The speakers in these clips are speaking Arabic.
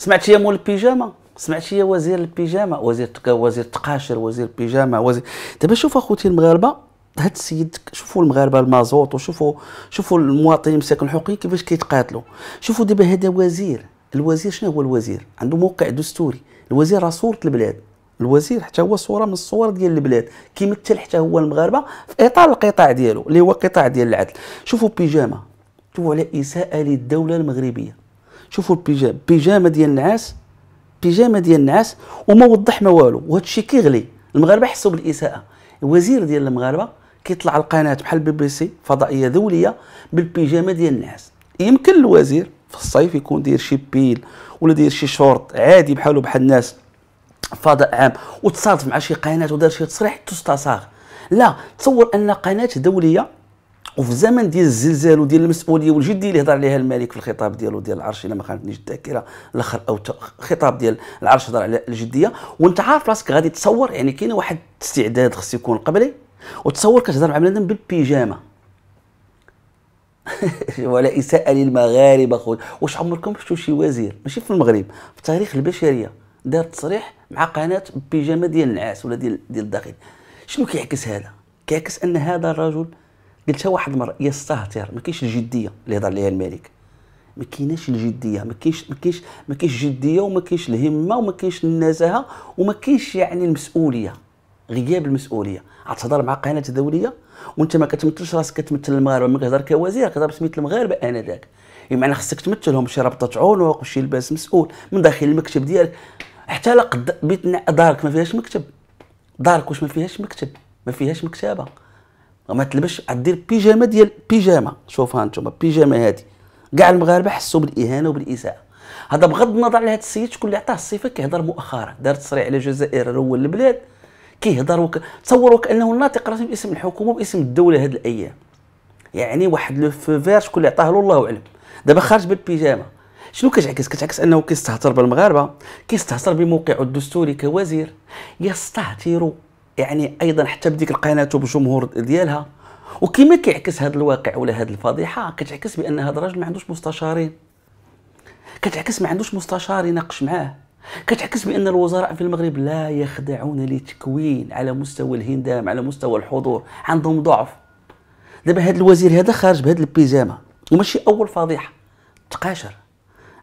سمعت يا مول البيجامه سمعت يا وزير البيجامه وزير وزير التقاشر وزير البيجامه وزير دابا شوف اخوتي المغاربه هاد السيد شوفوا المغاربه المازوط وشوفوا شوفوا المواطنين مساكن الحقوق كيفاش كيتقاتلوا شوفوا دابا هذا وزير الوزير شنو هو الوزير عنده موقع دستوري الوزير راه صوره البلاد الوزير حتى هو صوره من الصور ديال البلاد كيمثل حتى هو المغاربه في اطار القطاع ديالو اللي هو القطاع ديال العدل شوفوا بيجامه شوفوا على اساءه للدوله المغربيه شوفوا البيجامه بيجامه ديال النعاس بيجامه ديال النعاس وما وضح ما والو وهذا الشيء كيغلي المغاربه حسوا بالاساءه الوزير ديال المغاربه كيطلع القناه بحال بي بي سي فضائيه دوليه بالبيجامه ديال النعاس يمكن الوزير في الصيف يكون داير شي بيل ولا داير شي شورت عادي بحاله بحال الناس فضاء عام وتصادف مع شي قناه ودار شي تصريح تستساغ لا تصور ان قناه دوليه وفي زمن ديال الزلزال وديال المسؤوليه والجديه اللي هضر عليها الملك في الخطاب ديالو ديال العرش الا ما خانتنيش الذاكره الاخر او خطاب ديال العرش هضر على الجديه وانت عارف راسك غادي تصور يعني كاين واحد الاستعداد خص يكون قبلي وتصور كتهضر مع بنادم بالبيجامه ولا اساءه للمغاربه خويا واش عمركم شفتوا شي وزير ماشي في المغرب في تاريخ البشريه دار تصريح مع قناه بيجامه ديال النعاس ولا ديال ديال الداخل شنو كيعكس هذا كيعكس ان هذا الرجل قلتها واحد المره يستهتر ما كاينش الجديه اللي هضر عليها الملك ما كايناش الجديه ما كاينش ما كاينش ما كاينش الجديه وما كاينش الهمه وما كاينش النزاهه وما كاينش يعني المسؤوليه غياب المسؤوليه غتهضر مع قناه دوليه وانت ما كتمثلش راسك كتمثل المغاربه ملي كتهضر كوزير كتهضر بسميت المغاربه انذاك بمعنى إيه خصك تمثلهم شي رابطه عنق وشي لباس مسؤول من داخل المكتب ديالك حتى لا بيت دارك ما فيهاش مكتب دارك واش ما فيهاش مكتب ما فيهاش مكتبه ما تلبسش غدير بيجامه ديال بيجامه ها انتم بيجامه هذه كاع المغاربه حسوا بالاهانه وبالاساءه هذا بغض النظر على هذا السيد شكون اللي عطاه الصفه كيهضر مؤخرا دار تصريح على الجزائر الاول البلاد كيهضر وك... تصوروا كانه الناطق راسم باسم الحكومه باسم الدوله هذه الايام يعني واحد لو فير شكون اللي عطاه له الله اعلم دابا خارج بالبيجامه شنو كتعكس كتعكس انه كيستهتر بالمغاربه كيستهتر بموقعه الدستوري كوزير يستهتر يعني ايضا حتى بديك القناه وبجمهور ديالها وكما كيعكس هذا الواقع ولا هذه الفضيحه كتعكس بان هذا الراجل ما عندوش مستشارين كتعكس ما عندوش مستشار يناقش معاه كتعكس بان الوزراء في المغرب لا يخدعون لتكوين على مستوى الهندام على مستوى الحضور عندهم ضعف دابا هذا الوزير هذا خارج بهذا البيجامه وماشي اول فضيحه تقاشر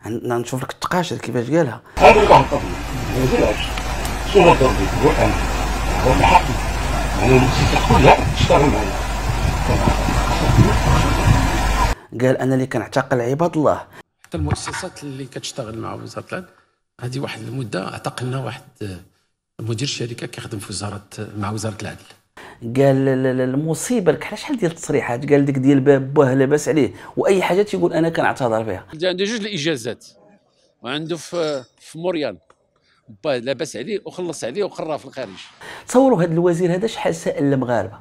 عندنا نشوف لك التقاشر كيفاش قالها حقي انا تقول لا قال انا اللي كنعتقل عباد الله حتى المؤسسات اللي كتشتغل مع وزاره العدل هذه واحد المده اعتقلنا واحد مدير شركه كيخدم في وزاره مع وزاره العدل قال المصيبه لك شحال ديال التصريحات قال ديك ديال باب باه لاباس عليه واي حاجه تيقول انا كنعتذر فيها عنده جوج الاجازات وعنده في موريال با لاباس عليه وخلص عليه وقرا في الخارج تصوروا هذا الوزير هذا شحال سائل المغاربه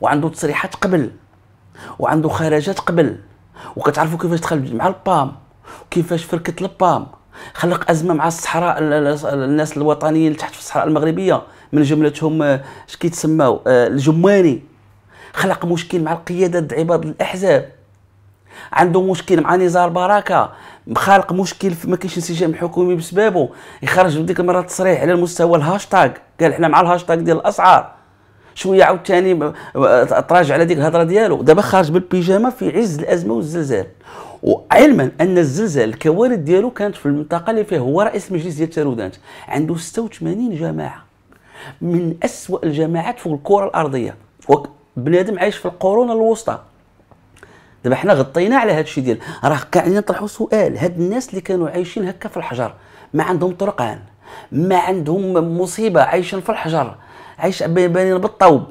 وعنده تصريحات قبل وعنده خرجات قبل وكتعرفوا كيفاش دخل مع البام وكيفاش فركت البام خلق ازمه مع الصحراء الناس الوطنيين اللي تحت في الصحراء المغربيه من جملتهم آه، اش كيتسماو آه، الجماني خلق مشكل مع القياده عباد الاحزاب عنده مشكل مع نزار بركه خالق مشكل ما كاينش انسجام حكومي بسبابه يخرج ديك المره تصريح على المستوى الهاشتاغ قال حنا مع الهاشتاغ ديال الاسعار شويه عاوتاني تراجع على ديك الهضره ديالو دابا خارج بالبيجامه في عز الازمه والزلزال وعلما ان الزلزال الكوارث ديالو كانت في المنطقه اللي فيها هو رئيس مجلس ديال تارودانت عنده 86 جماعه من اسوا الجماعات في الكره الارضيه بنادم عايش في القرون الوسطى دابا حنا غطينا على هذا الشيء ديال راه قاعدين نطرحوا سؤال هاد الناس اللي كانوا عايشين هكا في الحجر ما عندهم طرقان ما عندهم مصيبه عايشين في الحجر عايش بانين بالطوب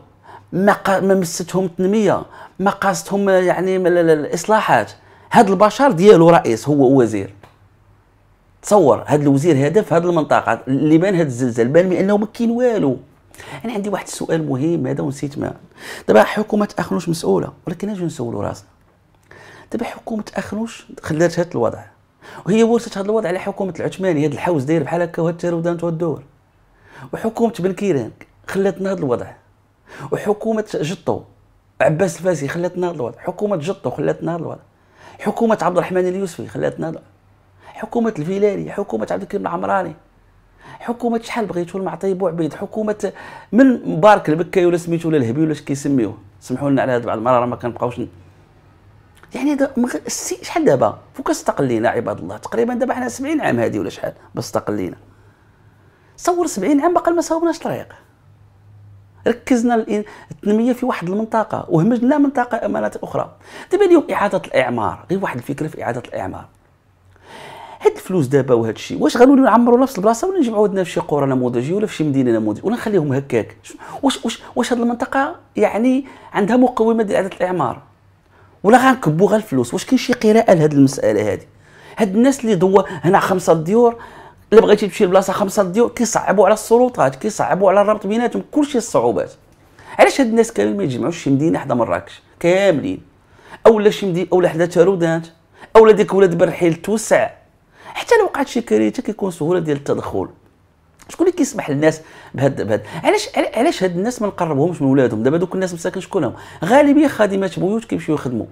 ما قا... ما مستهم التنميه ما قاستهم يعني الاصلاحات هاد البشر ديالو رئيس هو وزير تصور هاد الوزير هذا في هاد المنطقه اللي بان هاد الزلزال بان بانه ما كاين والو انا عندي واحد السؤال مهم هذا ونسيت ما دابا حكومه اخنوش مسؤوله ولكن اجي نسولوا راسنا دابا حكومه اخنوش خلات هذا الوضع وهي ورثت هذا الوضع على حكومه العثماني هذا الحوز داير بحال هكا وهاد التارود وهاد وحكومه بن كيران خلاتنا هذا الوضع وحكومه جطو عباس الفاسي خلاتنا هذا الوضع حكومه جطو خلاتنا هذا الوضع حكومه عبد الرحمن اليوسفي خلاتنا هذا حكومه الفيلاري حكومه عبد الكريم العمراني حكومه شحال بغيتو المعطي بوعبيد حكومه من مبارك البكاي ولا سميتو ولا الهبي ولا كيسميوه سمحوا لنا على هذا بعض المرات ما كنبقاوش يعني شحال دابا فوق استقلينا عباد الله تقريبا دابا حنا 70 عام هذه ولا شحال باش استقلينا تصور 70 عام باقي ما صاوبناش طريق ركزنا التنميه في واحد المنطقه وهمجنا منطقه مناطق اخرى دابا اليوم اعاده الاعمار غير واحد الفكره في اعاده الاعمار هاد الفلوس دابا وهاد الشيء واش غنوليو نعمروا نفس البلاصه ولا نجمعوا عندنا في شي قرى نموذجيه ولا في شي مدينه نموذجيه ولا نخليهم هكاك واش واش واش هاد المنطقه يعني عندها مقومات ديال اعاده الاعمار ولا غنكبوا غير الفلوس واش كاين شي قراءه لهذه المساله هذه هاد الناس اللي دوا هنا خمسه ديور الا بغيتي تمشي لبلاصه خمسه ديور كيصعبوا على السلطات كيصعبوا على الربط بيناتهم كلشي الصعوبات علاش هاد الناس كاملين ما يتجمعوش شي مدينه حدا مراكش كاملين اولا شي مدينه اولا حدا تارودانت اولا ديك ولاد برحيل توسع حتى لو وقعت شي كارثه كيكون سهوله ديال التدخل شكون اللي كيسمح للناس بهاد بهاد علاش علاش هاد الناس ما نقربهمش من ولادهم دابا دوك الناس مساكن شكونهم غالبيه خادمات بيوت كيمشيو يخدموا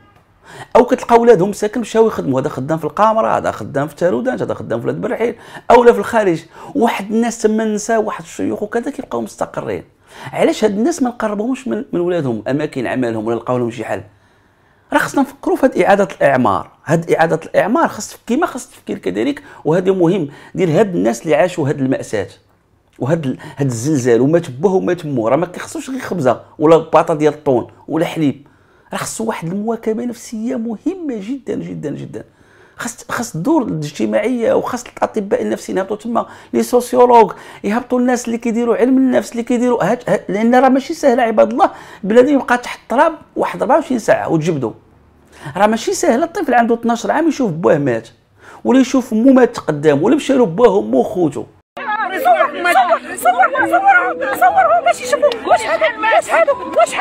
او كتلقى ولادهم مساكن مشاو يخدموا هذا خدام في القامره هذا خدام في تارودان هذا خدام في ولاد برحيل اولا في الخارج واحد الناس تما نسا واحد الشيوخ وكذا كيبقاو مستقرين علاش هاد الناس ما نقربهمش من, من ولادهم اماكن عملهم ولا نلقاو لهم شي حل راه خصنا نفكروا في هاد اعاده الاعمار هاد اعاده الاعمار خاص كيما خاص التفكير كذلك وهذا مهم ديال هاد الناس اللي عاشوا هاد الماساه وهاد هاد الزلزال ومات باه ومات مو راه ما كيخصوش غير خبزه ولا باطا ديال الطون ولا حليب راه خصو واحد المواكبه نفسيه مهمه جدا جدا جدا خاص خاص الدور الاجتماعيه وخاص الاطباء النفسيين يهبطوا تما لي سوسيولوج يهبطوا الناس اللي كيديروا علم النفس اللي كيديروا لان راه ماشي سهله عباد الله بلادي يبقى تحت التراب واحد 24 ساعه وتجبدوا راه ماشي ساهله الطفل عنده 12 عام يشوف بوه مات ولا يشوف مو مات قدام ولا مشى له بوه امه وخوته صورهم صورهم باش يشوفوا واش واش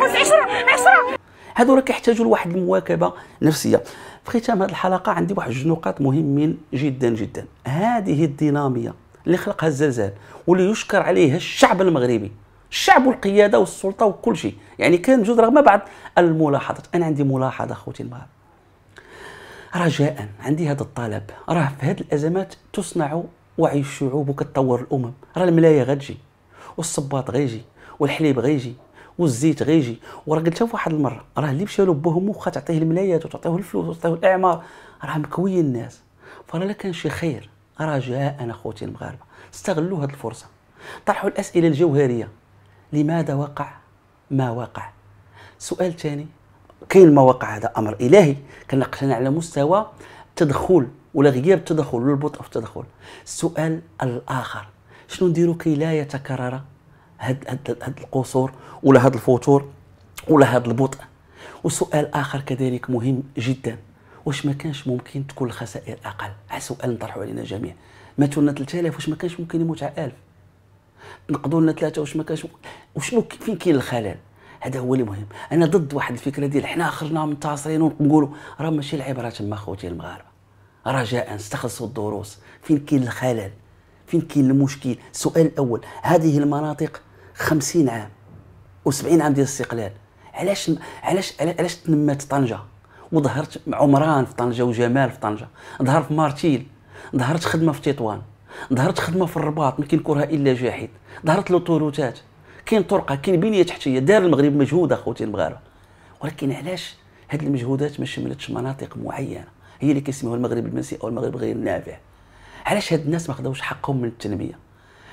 واش واش هادو راه كيحتاجوا لواحد المواكبه نفسيه في ختام هذه الحلقه عندي واحد جوج نقاط مهمين جدا جدا هذه الديناميه اللي خلقها الزلزال واللي يشكر عليها الشعب المغربي الشعب والقياده والسلطه وكل شيء يعني كان جود رغم بعض الملاحظات انا عندي ملاحظه اخوتي المغرب رجاء عندي هذا الطلب راه في هذه الازمات تصنع وعي الشعوب وكتطور الامم راه الملايه غتجي والصباط غيجي والحليب غيجي والزيت غيجي وراه قلتها في واحد المره راه اللي مشى له بوهم تعطيه الملايات وتعطيه الفلوس وتعطيه الاعمار راه مكوي الناس فراه لا كان شي خير رجاء اخوتي المغاربه استغلوا هذه الفرصه طرحوا الاسئله الجوهريه لماذا وقع ما وقع سؤال ثاني كاين ما وقع هذا امر الهي كنقشنا على مستوى التدخل ولا غياب التدخل ولا البطء في التدخل السؤال الاخر شنو نديرو كي لا يتكرر هاد هاد هاد القصور ولا هاد الفتور ولا هاد البطء وسؤال اخر كذلك مهم جدا واش ما كانش ممكن تكون الخسائر اقل هذا سؤال نطرحه علينا جميع ماتوا لنا 3000 واش ما كانش ممكن يموت على 1000 نقضوا لنا ثلاثه واش ما كانش وشنو فين كاين الخلل هذا هو اللي مهم انا ضد واحد الفكره ديال حنا خرجنا منتصرين ونقولوا راه ماشي العبره تما خوتي المغاربه رجاء استخلصوا الدروس فين كاين الخلل فين كاين المشكل السؤال الاول هذه المناطق 50 عام و70 عام ديال الاستقلال علاش علاش علاش تنمات طنجه وظهرت عمران في طنجه وجمال في طنجه ظهر في مارتيل ظهرت خدمه في تطوان ظهرت خدمه في الرباط ما كاين كرها الا جاحد ظهرت لوطوروتات كاين طرقه كاين بنيه تحتيه دار المغرب مجهود اخوتي المغاربه ولكن علاش هذه المجهودات ما شملتش مناطق معينه هي اللي كيسميوها المغرب المنسي او المغرب غير النافع علاش هاد الناس ما خداوش حقهم من التنميه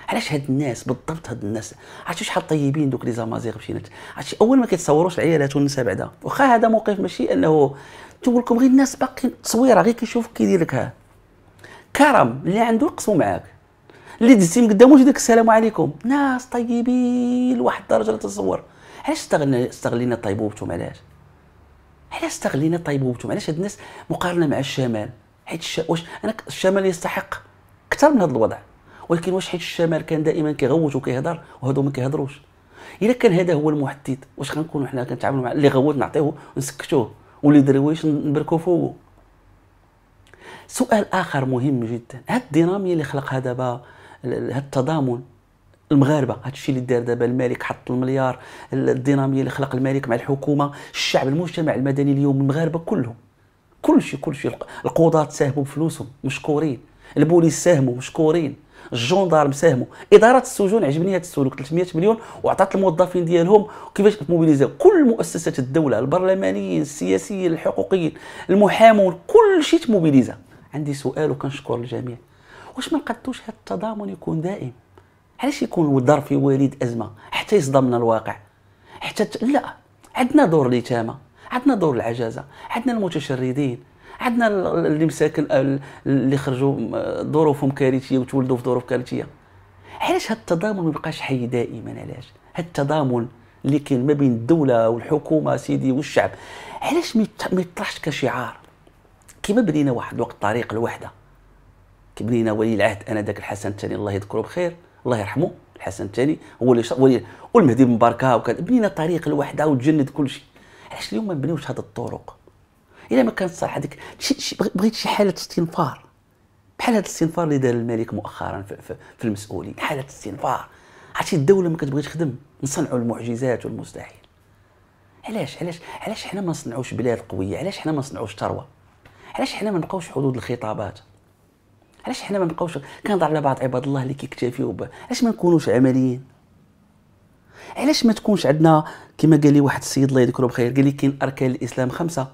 علاش هاد الناس بالضبط هاد الناس عرفتي شحال طيبين دوك لي زامازيغ مشينا عرفتي اول ما كيتصوروش العيالات والنساء بعدا واخا هذا موقف ماشي انه تقول لكم غير الناس باقيين تصويره غير كيشوفك كيدير لك ها كرم اللي عنده يقسو معاك اللي دزتي من قداموش داك السلام عليكم ناس طيبين لواحد الدرجه لا تصور علاش استغلنا استغلينا طيبوبتهم علاش علاش استغلينا طيبوبتهم علاش هاد الناس مقارنه مع الشمال حيت الش... واش انا الشمال يستحق اكثر من هذا الوضع ولكن واش حيت الشمال كان دائما كيغوت وكيهضر وهادو ما كيهضروش الا كان هذا هو المحدد واش غنكونوا حنا كنتعاملوا مع اللي غوت نعطيوه ونسكتوه واللي درويش نبركو فوقه سؤال اخر مهم جدا هاد الديناميه اللي خلقها دابا هاد التضامن المغاربه هادشي اللي دار دابا الملك حط المليار الديناميه اللي خلق الملك مع الحكومه الشعب المجتمع المدني اليوم المغاربه كلهم كلشي كلشي القضاة ساهموا بفلوسهم مشكورين البوليس ساهموا مشكورين الجندارم ساهموا اداره السجون عجبني هذا السلوك 300 مليون وعطات الموظفين ديالهم كيفاش تموبيليزاو كل مؤسسات الدوله البرلمانيين السياسيين الحقوقيين المحامون كل شيء تموبيليزا عندي سؤال وكنشكر الجميع واش ما نقدوش هذا التضامن يكون دائم علاش يكون الدار في وليد ازمه حتى يصدمنا الواقع حتى ت... لا عندنا دور اليتامى عندنا دور العجزه عندنا المتشردين عندنا اللي مساكن اللي خرجوا ظروفهم كارثيه وتولدوا في ظروف كارثيه علاش هذا التضامن ما حي دائما علاش هذا التضامن اللي كاين ما بين الدوله والحكومه سيدي والشعب علاش ما يطرحش كشعار كيما بدينا واحد الوقت طريق الوحده كي بدينا ولي العهد انا ذاك الحسن الثاني الله يذكره بخير الله يرحمه الحسن الثاني هو اللي ولي والمهدي بن بركه وكان بنينا طريق الوحده وتجند كل شيء علاش اليوم ما نبنيوش هذه الطرق الا ما كانت صح هذيك بغيت شي حاله استنفار بحال هذا الاستنفار اللي دار الملك مؤخرا في, في, في المسؤولين حاله استنفار عرفتي الدوله ما كتبغي تخدم نصنعوا المعجزات والمستحيل علاش علاش علاش حنا ما نصنعوش بلاد قويه علاش حنا ما نصنعوش ثروه علاش حنا ما نبقاوش حدود الخطابات علاش حنا ما نبقاوش كنهضر على بعض عباد الله اللي كيكتفيو علاش ما نكونوش عمليين علاش ما تكونش عندنا كما قال لي واحد السيد الله يذكره بخير قال لي كاين اركان الاسلام خمسه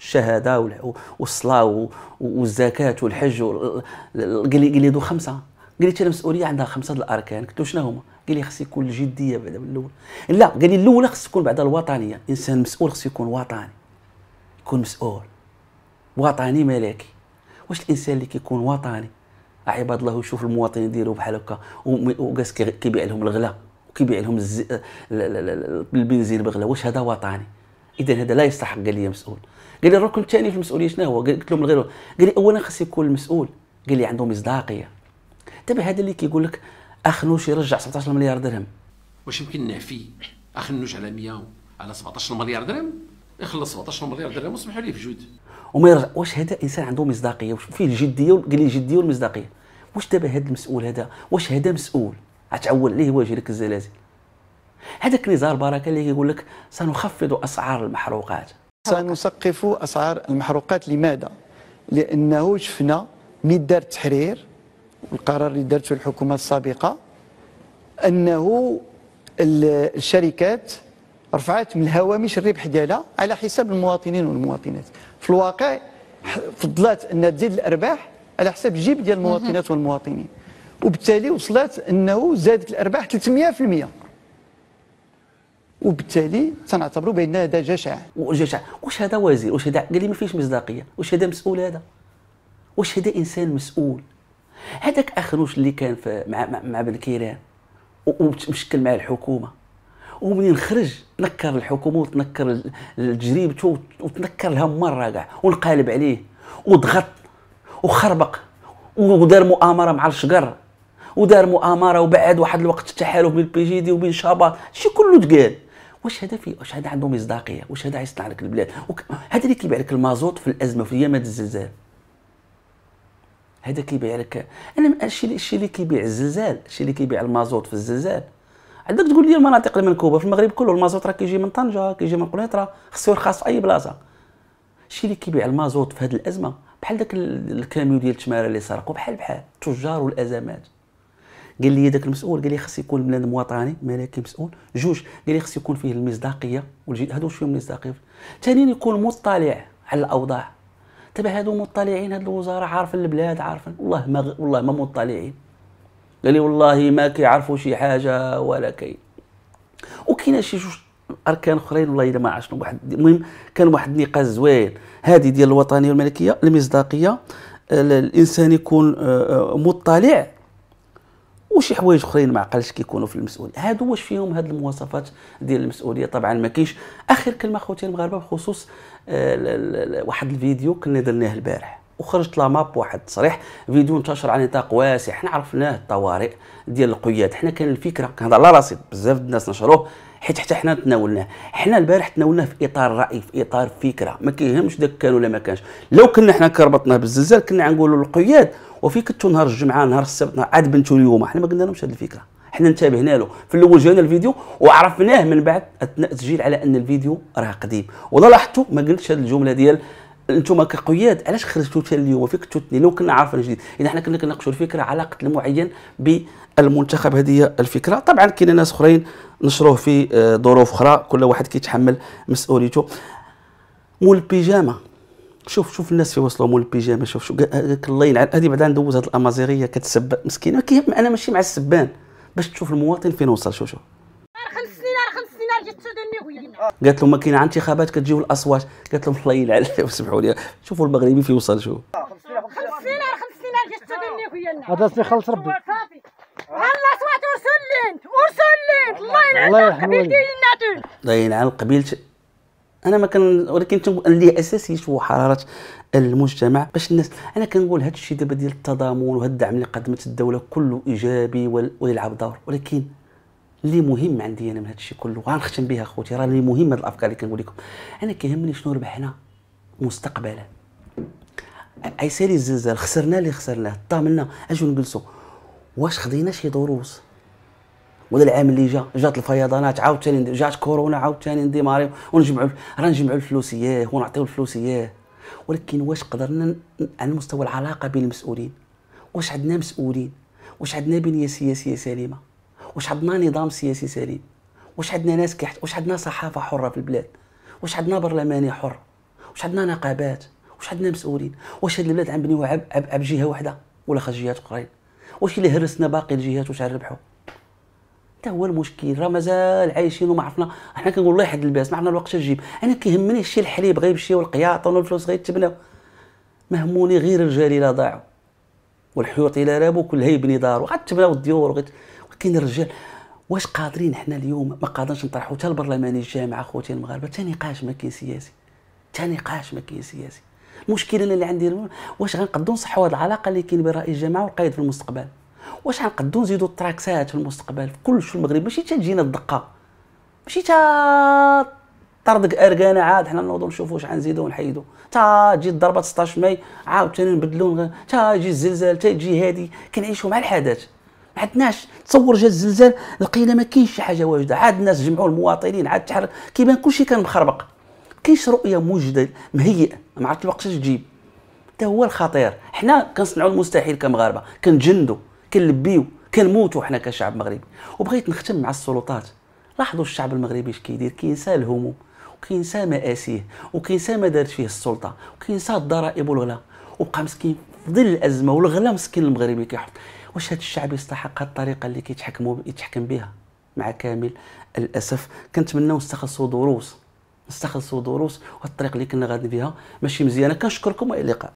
الشهاده والصلاه والزكاه والحج قال لي قال لي دو خمسه قال لي المسؤوليه عندها خمسه الاركان قلت له شنو هما قال لي خص يكون الجديه بعدا من الاول لا قال لي الاولى خص تكون بعدا الوطنيه الانسان المسؤول خص يكون وطني يكون مسؤول وطني ملكي واش الانسان اللي كيكون وطني عباد الله يشوف المواطنين ديالو بحال هكا وكاس كيبيع لهم الغلا وكيبيع لهم البنزين بغلا واش هذا وطني اذا هذا لا يستحق قال لي مسؤول قال لي الركن الثاني في المسؤوليه شنو هو قلت له من غير قال لي اولا خاص يكون المسؤول قال لي عنده مصداقيه دابا هذا اللي كيقول لك اخ نوش يرجع 17 مليار درهم واش يمكن نعفي اخ نوش على 100 على 17 مليار درهم يخلص 17 مليار درهم وسمحوا ليه في جود وما يرجع واش هذا انسان عنده مصداقيه واش فيه الجديه قال لي الجديه والمصداقيه واش دابا هذا المسؤول هذا واش هذا مسؤول غتعول عليه لك الزلازل هذاك نزار بركه اللي كيقول لك سنخفض اسعار المحروقات سنسقف اسعار المحروقات لماذا؟ لانه شفنا من دار التحرير القرار اللي دارته الحكومه السابقه انه الشركات رفعت من هوامش الربح ديالها على حساب المواطنين والمواطنات في الواقع فضلات انها تزيد الارباح على حساب الجيب ديال المواطنات والمواطنين وبالتالي وصلت انه زادت الارباح 300% وبالتالي تنعتبروا بان هذا جشع وجشع واش هذا وزير واش هذا قال لي ما فيش مصداقيه واش هذا مسؤول هذا واش هذا انسان مسؤول هذاك اخنوش اللي كان في مع مع بن كيران ومشكل مع الحكومه ومنين خرج نكر الحكومه وتنكر تجربته وتنكر لها مره كاع ونقالب عليه وضغط وخربق ودار مؤامره مع الشقر ودار مؤامره وبعد واحد الوقت التحالف بين البي جي دي وبين شابا هادشي كله تقال واش هذا في واش هذا عنده مصداقيه واش هذا يصنع لك البلاد هذا اللي كيبيع لك المازوت في الازمه في ايامات الزلزال هذا كيبيع لك انا الشيء اللي كيبيع الزلزال الشيء اللي كيبيع المازوت في الزلزال عندك تقول لي المناطق المنكوبه في المغرب كله المازوت راه كيجي من طنجه كيجي من قنيطره خصو يرخص في اي بلاصه الشيء اللي كيبيع المازوت في هذه الازمه بحال داك الكاميو ديال التماره اللي سرقوا بحال بحال التجار والازمات قال لي داك المسؤول قال لي خص يكون بلاد وطني ملكي مسؤول جوج قال لي خص يكون فيه المصداقيه والجد هادو فيهم المصداقيه ثانيا يكون مطلع على الاوضاع تبع هادو مطلعين هاد الوزراء عارفين البلاد عارفين والله ما والله ما مطلعين قال لي والله ما كيعرفوا شي حاجه ولا كاين وكاين شي جوج اركان اخرين والله الا ما عرفت واحد المهم كان واحد النقاش زوين هذه ديال الوطنيه والملكيه المصداقيه الانسان يكون آه، آه، مطلع وشي حوايج اخرين ما عقلش كيكونوا في المسؤول هادو واش فيهم هاد المواصفات ديال المسؤوليه طبعا ما كاينش اخر كلمه خوتي المغاربه بخصوص آه، واحد الفيديو كنا درناه البارح وخرجت لا ماب واحد تصريح فيديو انتشر على نطاق واسع حنا عرفناه الطوارئ ديال القياد حنا كان الفكره كنهضر على راسي بزاف الناس نشروه حيت حتى حنا تناولناه حنا البارح تناولناه في اطار راي في اطار فكره ما كيهمش داك كان ولا ما كانش لو كنا حنا كربطناه بالزلزال كنا غنقولوا للقياد وفي كنتو نهار الجمعه نهار السبت نهار عاد بنتو اليوم حنا ما قلنا لهمش هذه الفكره حنا انتبهنا له في الاول جانا الفيديو وعرفناه من بعد اثناء التسجيل على ان الفيديو راه قديم ولا لاحظتوا ما قلتش هذه الجمله ديال انتم كقياد علاش خرجتوا حتى اليوم فين كنتوا لو كنا عارفين جديد اذا يعني حنا كنا كنناقشوا الفكره علاقه المعين بالمنتخب هذه الفكره طبعا كاين ناس اخرين نشروه في ظروف آه، اخرى كل واحد كيتحمل مسؤوليته مول البيجامه شوف شوف الناس في وصلوا مول البيجامه شوف شوف الله يلعن هذه بعدا ندوز هذه الامازيغيه كتسب مسكينه انا ماشي مع السبان باش تشوف المواطن فين وصل شوف شوف قالت لهم ما كاين عندي خابات كتجيو الاصوات قالت لهم الله يلعن عليهم سمحوا لي شوفوا المغربي فيه وصل شوف 50 دينار 50 دينار جات تدنيك هذا سي خلص ربي الله صوات ورسلين ورسلين الله يلعن قبيلتي الله يلعن قبيلتي انا ما كان ولكن اللي اساسي شو حراره المجتمع باش الناس انا كنقول هذا الشيء دابا ديال التضامن وهذا الدعم اللي قدمت الدوله كله ايجابي ويلعب دور ولكن اللي مهم عندي انا من هذا الشيء كله غنختم بها اخوتي راه اللي مهم هاد الافكار اللي كنقول لكم انا كيهمني شنو ربحنا مستقبلا اي سيري الزلزال خسرنا اللي خسرناه طاملنا اجو نجلسوا واش خدينا شي دروس ولا العام اللي جا جات الفيضانات عاوتاني جات كورونا عاوتاني اندماري ونجمعوا راه نجمعوا الفلوس اياه ونعطيو الفلوس اياه ولكن واش قدرنا على مستوى العلاقه بين المسؤولين واش عندنا مسؤولين واش عندنا بنيه سياسيه سليمه واش عندنا نظام سياسي سليم واش عندنا ناس كيحت واش عندنا صحافه حره في البلاد واش عندنا برلماني حر واش عندنا نقابات واش عندنا مسؤولين واش هاد البلاد عم بنيو عب عب, عب جهه واحده ولا خرج جهات اخرين واش اللي هرسنا باقي الجهات واش ربحوا حتى هو المشكل راه مازال عايشين وما عرفنا حنا كنقول الله يحد الباس ما عرفنا الوقت تجيب انا كيهمني الشيء الحليب غير يمشي والقياطه والفلوس غير تبناو مهموني غير رجالي لا ضاعوا والحيوط الى رابوا كلها يبني دار وغتبناو الديور وغت كاين الرجال واش قادرين حنا اليوم ما قادرش نطرحوا حتى البرلماني الجامعه اخوتي المغاربه حتى نقاش ما كاين سياسي حتى نقاش ما كاين سياسي المشكله اللي عندي واش غنقدروا نصحوا هذه العلاقه اللي كاين بين رئيس الجامعه والقائد في المستقبل واش غنقدروا نزيدوا التراكسات في المستقبل في كل في المغرب ماشي تجينا الدقه ماشي تا طردك اركانه عاد حنا نوضوا نشوفوا واش غنزيدوا ونحيدوا تا تجي الضربه 16 ماي عاوتاني نبدلوا تا يجي الزلزال تا يجي هادي كنعيشوا مع الحدث ما عندناش تصور جا الزلزال لقينا ما كاينش شي حاجه واجده عاد الناس جمعوا المواطنين عاد تحرك كيبان كلشي كان مخربق كاينش رؤيه موجوده مهيئه ما عرفت وقتاش تجيب حتى هو الخطير حنا كنصنعوا المستحيل كمغاربه كنجندوا كنلبيو كنموتوا حنا كشعب مغربي وبغيت نختم مع السلطات لاحظوا الشعب المغربي اش كيدير كينسى الهموم وكينسى مآسيه وكينسى ما دارت فيه السلطه وكينسى الضرائب والغلا وبقى مسكين في ظل الازمه والغلا مسكين المغربي كيحط واش هذا الشعب يستحق هاد الطريقه اللي كيتحكموا يتحكم بها مع كامل الاسف كنتمناو نستخلصوا دروس نستخلصوا دروس والطريق اللي كنا غادي بها ماشي مزيانه كنشكركم والى اللقاء